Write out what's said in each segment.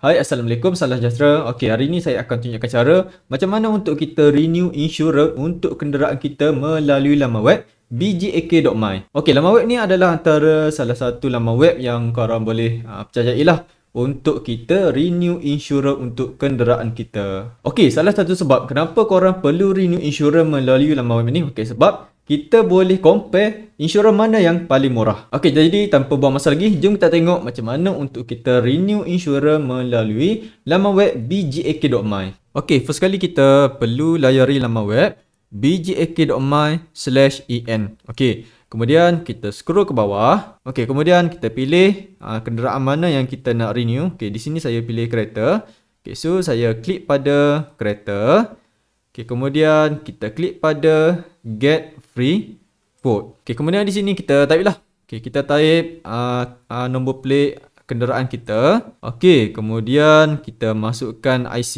Hai Assalamualaikum, salam sejahtera. Okey, hari ini saya akan tunjukkan cara macam mana untuk kita renew insurans untuk kenderaan kita melalui laman web bgak.my. Okey, laman web ni adalah antara salah satu laman web yang korang boleh uh, ah, percayailah untuk kita renew insurans untuk kenderaan kita. Okey, salah satu sebab kenapa korang perlu renew insurans melalui laman web ni? Okey, sebab kita boleh compare insurans mana yang paling murah. Okey, jadi tanpa buang masa lagi, jom kita tengok macam mana untuk kita renew insurans melalui laman web bgak.my. Okey, first kali kita perlu layari laman web bgak.my/en. Okey. Kemudian kita scroll ke bawah. Okey, kemudian kita pilih uh, kenderaan mana yang kita nak renew. Okey, di sini saya pilih kereta. Okey, so saya klik pada kereta. Okey, kemudian kita klik pada get free vote. Okay, kemudian di sini kita type lah. Okay, kita type uh, uh, nombor plate kenderaan kita. Okay, kemudian kita masukkan IC.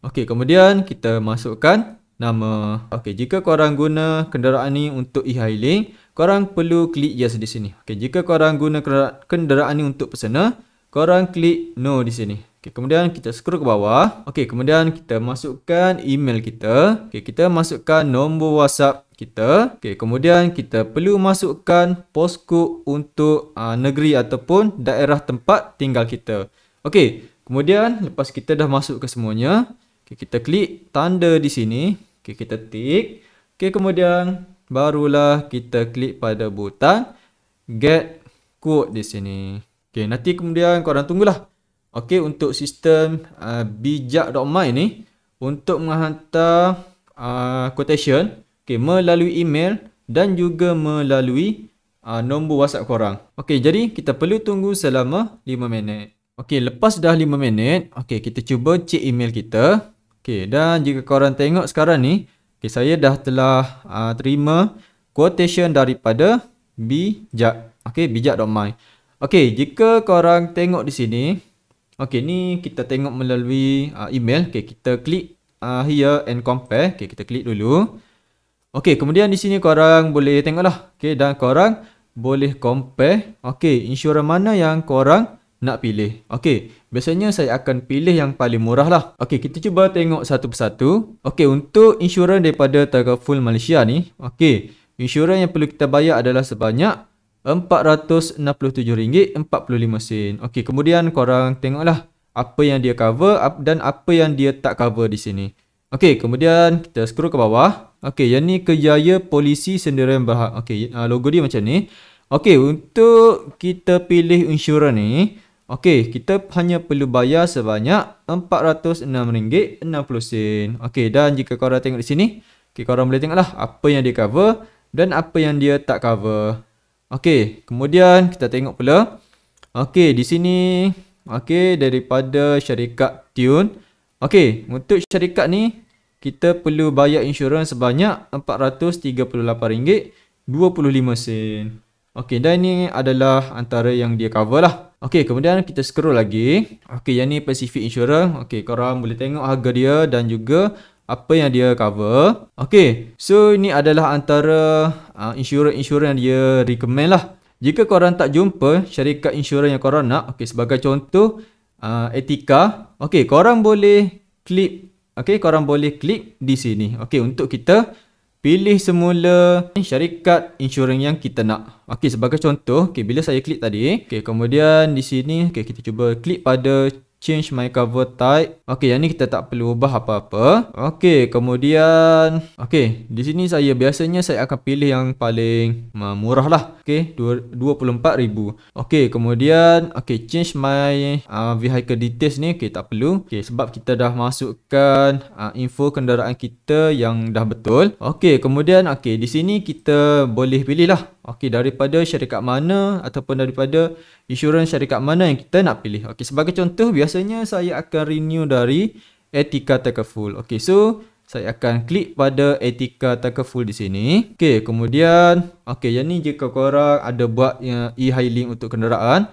Okay, kemudian kita masukkan nama. Okay, jika korang guna kenderaan ni untuk e-hailing, korang perlu klik yes di sini. Okay, jika korang guna kenderaan ni untuk personal, korang klik no di sini. Okay, kemudian kita scroll ke bawah. Okay, kemudian kita masukkan email kita. Okay, kita masukkan nombor WhatsApp kita. Okey, kemudian kita perlu masukkan postcode untuk uh, negeri ataupun daerah tempat tinggal kita. Okey, kemudian lepas kita dah masuk ke semuanya, okay, kita klik tanda di sini. Okey, kita tik. Okey, kemudian barulah kita klik pada butang get code di sini. Okey, nanti kemudian korang tunggulah. Okey, untuk sistem uh, ah, bijak.my ni untuk menghantar uh, quotation, Okey, melalui email dan juga melalui uh, nombor WhatsApp korang. Okey, jadi kita perlu tunggu selama 5 minit. Okey, lepas dah 5 minit, okey, kita cuba cek email kita. Okey, dan jika korang tengok sekarang ni, okey, saya dah telah uh, terima quotation daripada Bijak. Okey, bijak.my. Okey, jika korang tengok di sini, okey, ni kita tengok melalui uh, email. Okey, kita klik uh, here and compare. Okey, kita klik dulu. Okey, kemudian di sini korang boleh tengoklah. Okey, dan korang boleh compare. Okey, insurans mana yang korang nak pilih. Okey, biasanya saya akan pilih yang paling murah lah. Okey, kita cuba tengok satu persatu. Okey, untuk insurans daripada Tiger Full Malaysia ni. Okey, insurans yang perlu kita bayar adalah sebanyak RM467.45. Okey, kemudian korang tengoklah apa yang dia cover dan apa yang dia tak cover di sini. Okey, kemudian kita scroll ke bawah. Okey, yang ni kejaya polisi sendirian berhak. Okey, uh, logo dia macam ni. Okey, untuk kita pilih insurans ni, okey, kita hanya perlu bayar sebanyak RM406.60. Okey, dan jika korang tengok di sini, okay, korang boleh tengoklah apa yang dia cover dan apa yang dia tak cover. Okey, kemudian kita tengok pula. Okey, di sini, okey, daripada syarikat Tune. Okey, untuk syarikat ni, kita perlu bayar insurans sebanyak RM438.25. Okey, dan ini adalah antara yang dia cover lah. Okey, kemudian kita scroll lagi. Okey, yang ni Pacific Insurance. Okey, korang boleh tengok harga dia dan juga apa yang dia cover. Okey, so ini adalah antara uh, insurans-insurans yang dia recommend lah. Jika korang tak jumpa syarikat insurans yang korang nak, okey, sebagai contoh, uh, Etika. Okey, korang boleh klik Okey, korang boleh klik di sini. Okey, untuk kita pilih semula syarikat insurans yang kita nak. Okey, sebagai contoh, okey bila saya klik tadi, okey kemudian di sini, okey kita cuba klik pada change my cover type. Okey, yang ni kita tak perlu ubah apa-apa. Okey, kemudian okey, di sini saya biasanya saya akan pilih yang paling murah lah. Okey, 24000. Okey, kemudian okey, change my uh, vehicle details ni. Okey, tak perlu. Okey, sebab kita dah masukkan uh, info kenderaan kita yang dah betul. Okey, kemudian okey, di sini kita boleh pilih lah. Okey, daripada syarikat mana ataupun daripada insurans syarikat mana yang kita nak pilih. Okey, sebagai contoh biasa biasanya saya akan renew dari etika takaful. Okey, so saya akan klik pada etika takaful di sini. Okey, kemudian okey, yang ni jika korang ada buat e-hailing untuk kenderaan.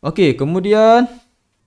Okey, kemudian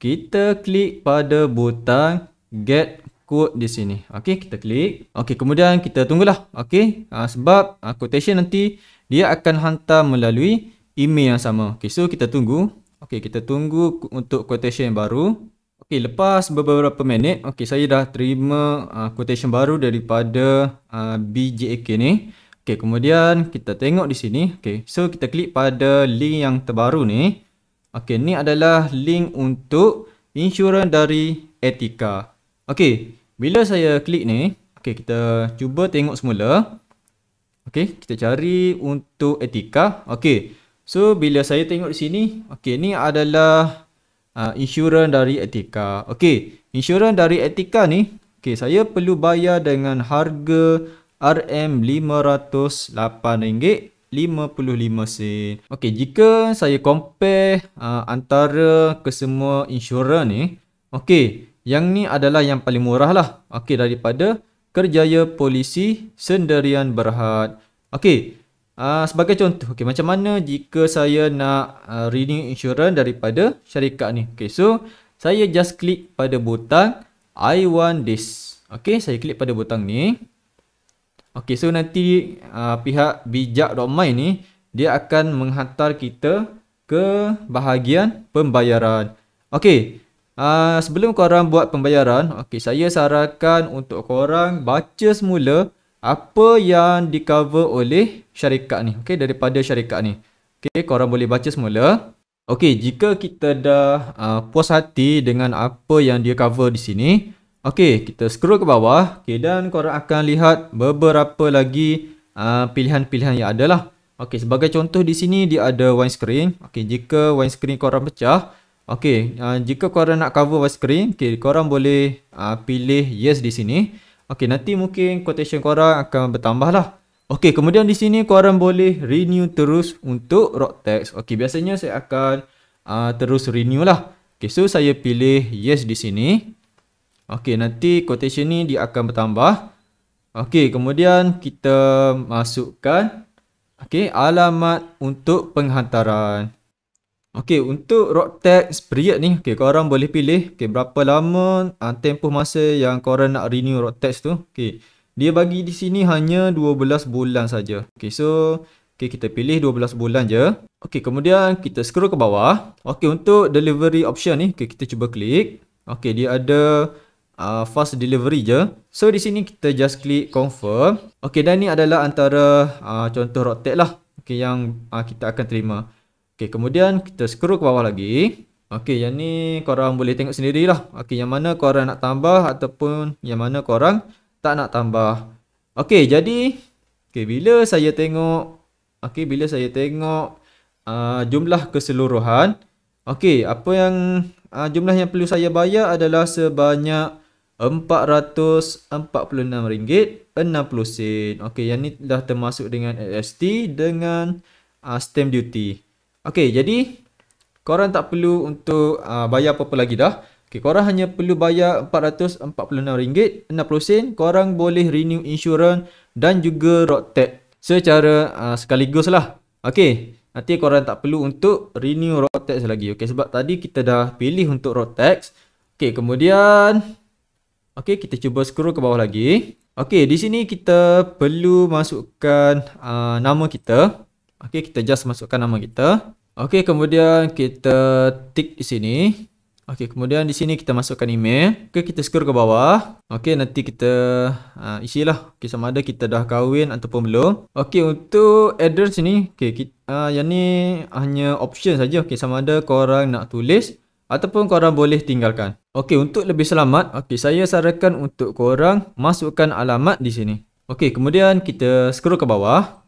kita klik pada butang get quote di sini. Okey, kita klik. Okey, kemudian kita tunggulah. Okey, uh, sebab uh, quotation nanti dia akan hantar melalui email yang sama. Okey, so kita tunggu. Okey, kita tunggu untuk quotation yang baru. Okey, lepas beberapa minit, okey saya dah terima uh, quotation baru daripada uh, BJAK ni. Okey, kemudian kita tengok di sini. Okey, so kita klik pada link yang terbaru ni. Okey, ni adalah link untuk insurans dari Etika. Okey, bila saya klik ni, okey kita cuba tengok semula. Okey, kita cari untuk Etika. Okey. So bila saya tengok di sini, okey ni adalah uh, insurans dari Etika. Okey, insurans dari Etika ni, okey saya perlu bayar dengan harga RM508.55. Okey, jika saya compare uh, antara kesemua insurans ni, okey, yang ni adalah yang paling murah lah. Okey, daripada Kerjaya Polisi Sendirian Berhad. Okey, Uh, sebagai contoh, okay, macam mana jika saya nak uh, ah, renew insurance daripada syarikat ni? Okay, so saya just klik pada butang I want this. Okay, saya klik pada butang ni. Okay, so nanti uh, pihak bijak.my ni, dia akan menghantar kita ke bahagian pembayaran. Okay, uh, sebelum korang buat pembayaran, okay, saya sarankan untuk korang baca semula apa yang di cover oleh syarikat ni okey daripada syarikat ni okey korang boleh baca semula okey jika kita dah uh, puas hati dengan apa yang dia cover di sini okey kita scroll ke bawah okey dan korang akan lihat beberapa lagi uh, pilihan-pilihan uh, yang ada lah okey sebagai contoh di sini dia ada windscreen okey jika windscreen korang pecah okey uh, jika korang nak cover windscreen okey korang boleh uh, pilih yes di sini Okey, nanti mungkin quotation korang akan bertambah lah. Okey, kemudian di sini korang boleh renew terus untuk rock text. Okey, biasanya saya akan uh, terus renew lah. Okey, so saya pilih yes di sini. Okey, nanti quotation ni dia akan bertambah. Okey, kemudian kita masukkan okey, alamat untuk penghantaran. Okey, untuk Rocktex period ni, okey korang boleh pilih okey berapa lama uh, tempoh masa yang korang nak renew Rocktex tu. Okey. Dia bagi di sini hanya 12 bulan saja. Okey, so okey kita pilih 12 bulan je. Okey, kemudian kita scroll ke bawah. Okey, untuk delivery option ni, okey kita cuba klik. Okey, dia ada uh, fast delivery je. So di sini kita just klik confirm. Okey, dan ni adalah antara uh, contoh Rocktex lah. Okey, yang uh, kita akan terima. Okey, kemudian kita scroll ke bawah lagi. Okey, yang ni korang boleh tengok sendirilah. Okey, yang mana korang nak tambah ataupun yang mana korang tak nak tambah. Okey, jadi okey bila saya tengok okey bila saya tengok uh, jumlah keseluruhan, okey, apa yang uh, jumlah yang perlu saya bayar adalah sebanyak RM446.60. Okey, yang ni dah termasuk dengan AST dengan uh, stamp duty. Okey, jadi korang tak perlu untuk uh, bayar apa-apa lagi dah. Okey, korang hanya perlu bayar RM446.60. Korang boleh renew insurans dan juga Rocktag secara uh, sekaligus lah. Okey, nanti korang tak perlu untuk renew Rocktag lagi. Okey, sebab tadi kita dah pilih untuk Rocktag. Okey, kemudian Okey, kita cuba scroll ke bawah lagi. Okey, di sini kita perlu masukkan uh, nama kita. Okey, kita just masukkan nama kita. Okey, kemudian kita tick di sini. Okey, kemudian di sini kita masukkan email. Okey, kita scroll ke bawah. Okey, nanti kita uh, isilah. Okey, sama ada kita dah kahwin ataupun belum. Okey, untuk address ni, okey, uh, yang ni hanya option saja. Okey, sama ada korang nak tulis ataupun korang boleh tinggalkan. Okey, untuk lebih selamat, okey, saya sarankan untuk korang masukkan alamat di sini. Okey, kemudian kita scroll ke bawah.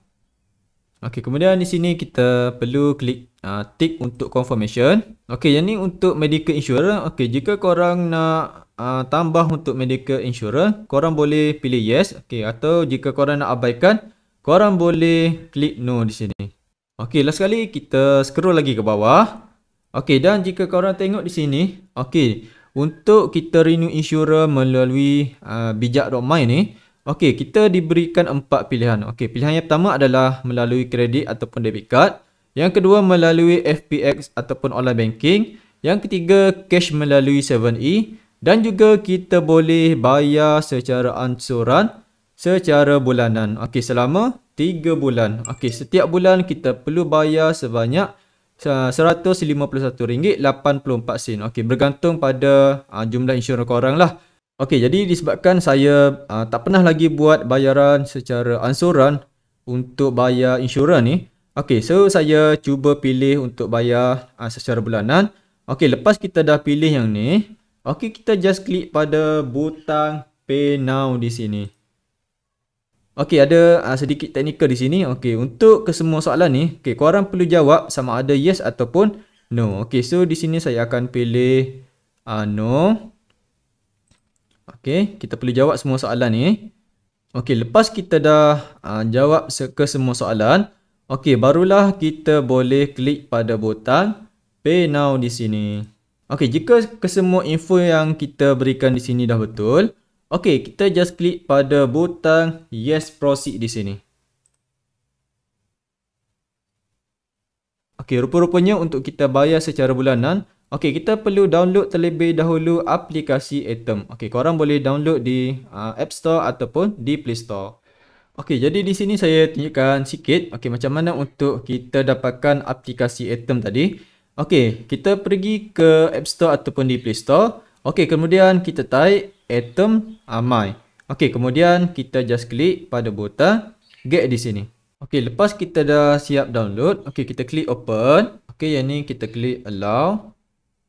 Okey, kemudian di sini kita perlu klik uh, tick untuk confirmation. Okey, yang ni untuk medical insurance. Okey, jika korang nak uh, tambah untuk medical insurance, korang boleh pilih yes. Okey, atau jika korang nak abaikan, korang boleh klik no di sini. Okey, last sekali kita scroll lagi ke bawah. Okey, dan jika korang tengok di sini, okey, untuk kita renew insurance melalui uh, bijak.my ni, Okey, kita diberikan empat pilihan. Okey, pilihan yang pertama adalah melalui kredit ataupun debit card. Yang kedua melalui FPX ataupun online banking. Yang ketiga cash melalui 7E. Dan juga kita boleh bayar secara ansuran secara bulanan. Okey, selama 3 bulan. Okey, setiap bulan kita perlu bayar sebanyak eh, RM151.84. Okey, bergantung pada eh, jumlah insurans korang lah. Okey, jadi disebabkan saya uh, tak pernah lagi buat bayaran secara ansuran untuk bayar insurans ni. Okey, so saya cuba pilih untuk bayar uh, secara bulanan. Okey, lepas kita dah pilih yang ni, okey kita just klik pada butang pay now di sini. Okey, ada uh, sedikit teknikal di sini. Okey, untuk kesemua soalan ni, okey korang perlu jawab sama ada yes ataupun no. Okey, so di sini saya akan pilih uh, no. Okey, kita perlu jawab semua soalan ni. Okey, lepas kita dah uh, jawab ke semua soalan, okey, barulah kita boleh klik pada butang pay now di sini. Okey, jika kesemua info yang kita berikan di sini dah betul, okey, kita just klik pada butang yes proceed di sini. Okey, rupa-rupanya untuk kita bayar secara bulanan, Okey, kita perlu download terlebih dahulu aplikasi Atom. Okey, korang boleh download di uh, App Store ataupun di Play Store. Okey, jadi di sini saya tunjukkan sikit okey macam mana untuk kita dapatkan aplikasi Atom tadi. Okey, kita pergi ke App Store ataupun di Play Store. Okey, kemudian kita type Atom Amai. Okey, kemudian kita just klik pada butang get di sini. Okey, lepas kita dah siap download, okey kita klik open. Okey, yang ni kita klik allow.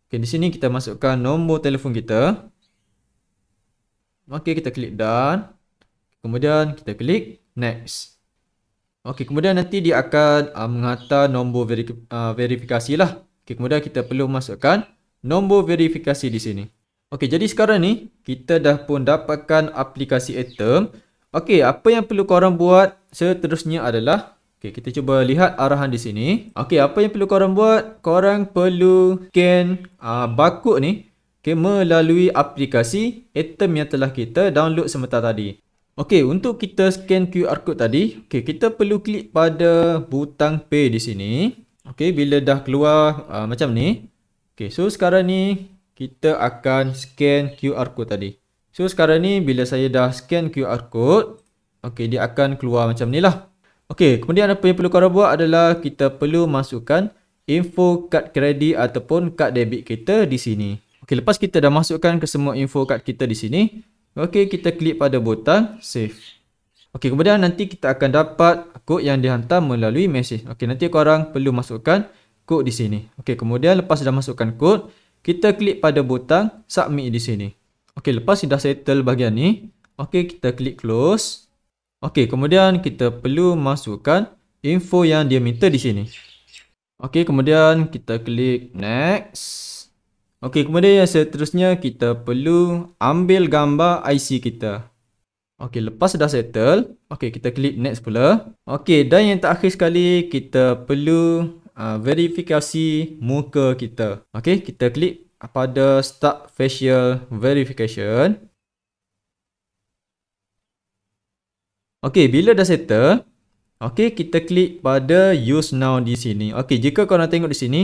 Okay, di sini kita masukkan nombor telefon kita. Okay, kita klik done. Kemudian kita klik next. Okay, kemudian nanti dia akan uh, menghantar nombor veri uh, ah, verifikasi lah. Okay, kemudian kita perlu masukkan nombor verifikasi di sini. Okay, jadi sekarang ni kita dah pun dapatkan aplikasi Atom. Okay, apa yang perlu korang buat seterusnya adalah Okay, kita cuba lihat arahan di sini. Okay, apa yang perlu korang buat? Korang perlu scan uh, ah, bakut ni okay, melalui aplikasi item yang telah kita download sementara tadi. Okay, untuk kita scan QR code tadi, okay, kita perlu klik pada butang pay di sini. Okay, bila dah keluar uh, macam ni. Okay, so sekarang ni kita akan scan QR code tadi. So sekarang ni bila saya dah scan QR code, okay, dia akan keluar macam ni lah. Okey, kemudian apa yang perlu korang buat adalah kita perlu masukkan info kad kredit ataupun kad debit kita di sini. Okey, lepas kita dah masukkan ke semua info kad kita di sini, okey kita klik pada butang save. Okey, kemudian nanti kita akan dapat kod yang dihantar melalui mesej. Okey, nanti korang perlu masukkan kod di sini. Okey, kemudian lepas dah masukkan kod, kita klik pada butang submit di sini. Okey, lepas dah settle bahagian ni, okey kita klik close. Okey, kemudian kita perlu masukkan info yang dia minta di sini. Okey, kemudian kita klik next. Okey, kemudian yang seterusnya kita perlu ambil gambar IC kita. Okey, lepas dah settle, okey kita klik next pula. Okey, dan yang terakhir sekali kita perlu uh, verifikasi muka kita. Okey, kita klik pada start facial verification. Okey, bila dah settle, okey kita klik pada use now di sini. Okey, jika kau nak tengok di sini,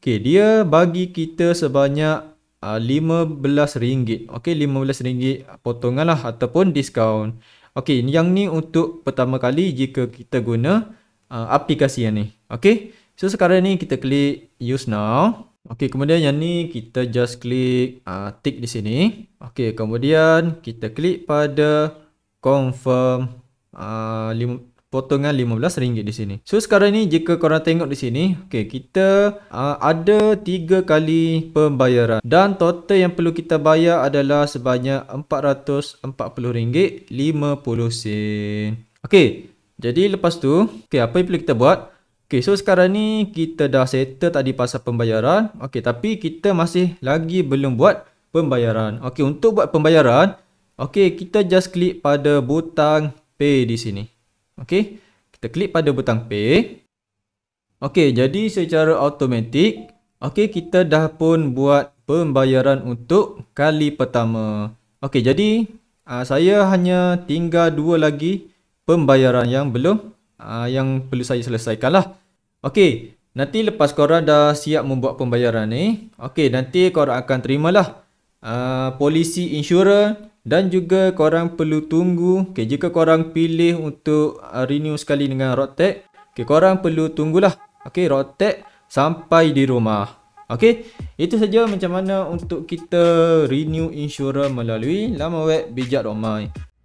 okey dia bagi kita sebanyak uh, RM15. Okey, RM15 potongan lah ataupun diskaun. Okey, yang ni untuk pertama kali jika kita guna uh, aplikasi yang ni. Okey. So sekarang ni kita klik use now. Okey, kemudian yang ni kita just klik uh, tick di sini. Okey, kemudian kita klik pada confirm Ah, lima, potongan RM15 di sini. So sekarang ni jika korang tengok di sini, okay, kita uh, ada 3 kali pembayaran dan total yang perlu kita bayar adalah sebanyak RM440.50. Okey, jadi lepas tu, okay, apa yang perlu kita buat? Okey, so sekarang ni kita dah settle tadi pasal pembayaran. Okey, tapi kita masih lagi belum buat pembayaran. Okey, untuk buat pembayaran, okey, kita just klik pada butang pay di sini. Okey, kita klik pada butang pay. Okey, jadi secara automatik, okey kita dah pun buat pembayaran untuk kali pertama. Okey, jadi uh, saya hanya tinggal dua lagi pembayaran yang belum uh, yang perlu saya selesaikan lah. Okey, nanti lepas korang dah siap membuat pembayaran ni, okey nanti korang akan terimalah uh, polisi insurans dan juga korang perlu tunggu okay, jika korang pilih untuk uh, renew sekali dengan Rotek. okay, korang perlu tunggulah okay, Rotek sampai di rumah Okey, itu saja macam mana untuk kita renew insurans melalui laman web bijak.my